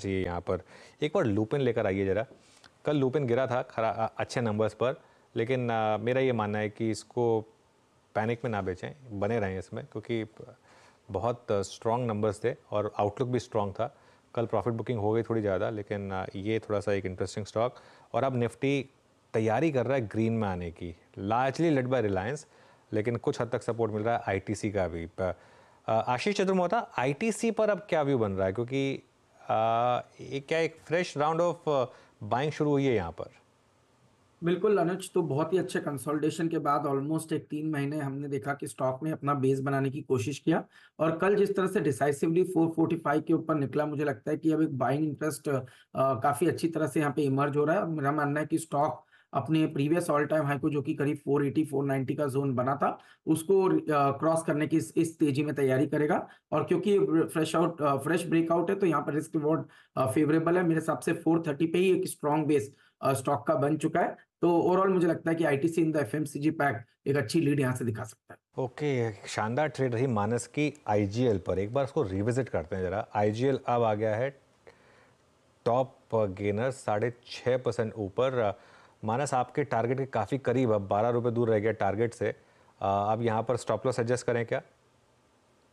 चाहिए यहाँ पर एक बार लूपिन लेकर आइए ज़रा कल लूपिन गिरा था खरा अच्छे नंबर्स पर लेकिन आ, मेरा ये मानना है कि इसको पैनिक में ना बेचें बने रहें इसमें क्योंकि बहुत स्ट्रॉन्ग नंबर्स थे और आउटलुक भी स्ट्रॉन्ग था कल प्रॉफिट बुकिंग हो गई थोड़ी ज़्यादा लेकिन ये थोड़ा सा एक इंटरेस्टिंग स्टॉक और अब निफ्टी तैयारी कर रहा है ग्रीन में आने की लार्जली लेड बाय रिलायंस लेकिन कुछ हद तक सपोर्ट मिल रहा है आईटीसी का भी आशीष चतुर्मोहता आईटीसी पर अब क्या व्यू बन रहा है क्योंकि क्या एक फ्रेश राउंड ऑफ बाइंग शुरू हुई है यहाँ पर बिल्कुल अनुज तो बहुत ही अच्छे कंसोलिडेशन के बाद ऑलमोस्ट एक तीन महीने हमने देखा कि स्टॉक ने अपना बेस बनाने की कोशिश किया और कल जिस तरह से डिसाइसिवली 445 के ऊपर निकला मुझे लगता है कि अब एक बाइंग इंटरेस्ट uh, काफी अच्छी तरह से यहाँ पे इमर्ज हो रहा है मेरा मानना है कि स्टॉक अपने प्रीवियस ऑल टाइम हाई को जो कि करीब 480 490 का जोन बना था उसको क्रॉस करने की इस, इस तेजी में तैयारी करेगा और क्योंकि फ्रेश आउट फ्रेश ब्रेकआउट है तो यहाँ पर रिस्क रिवॉर्ड फेवरेबल है मेरे हिसाब से 430 पे ही एक स्ट्रॉन्ग बेस स्टॉक का बन चुका है तो ओवरऑल मुझे लगता है कि ITC in the FMCG pack एक अच्छी लीड यहाँ से दिखा सकता है ओके okay, शानदार ट्रेड रही मानस की आईजीएल पर एक बार उसको रिविजिट करते हैं जरा आईजीएल अब आ गया है टॉप गेनर साढ़े छः परसेंट ऊपर मानस आपके टारगेट के काफ़ी करीब अब बारह रुपये दूर रह गया टारगेट से आप यहाँ पर स्टॉप लॉस एडजस्ट करें क्या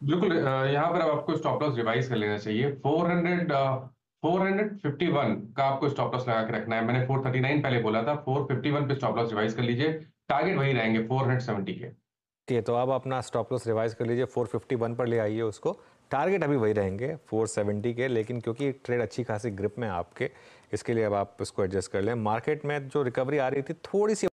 बिल्कुल यहाँ पर आपको स्टॉप लॉस रिवाइज कर लेना चाहिए 400 451 का आपको स्टॉप लॉस लगा के रखना है मैंने 439 पहले बोला था 451 पे स्टॉप लॉस रिवाइज कर लीजिए टारगेट वही रहेंगे 470 के ठीक है तो आप अपना स्टॉप लॉस रिवाइज कर लीजिए 451 पर ले आइए उसको टारगेट अभी वही रहेंगे 470 के लेकिन क्योंकि ट्रेड अच्छी खासी ग्रिप में आपके इसके लिए अब आप इसको एडजस्ट कर लें मार्केट में जो रिकवरी आ रही थी थोड़ी सी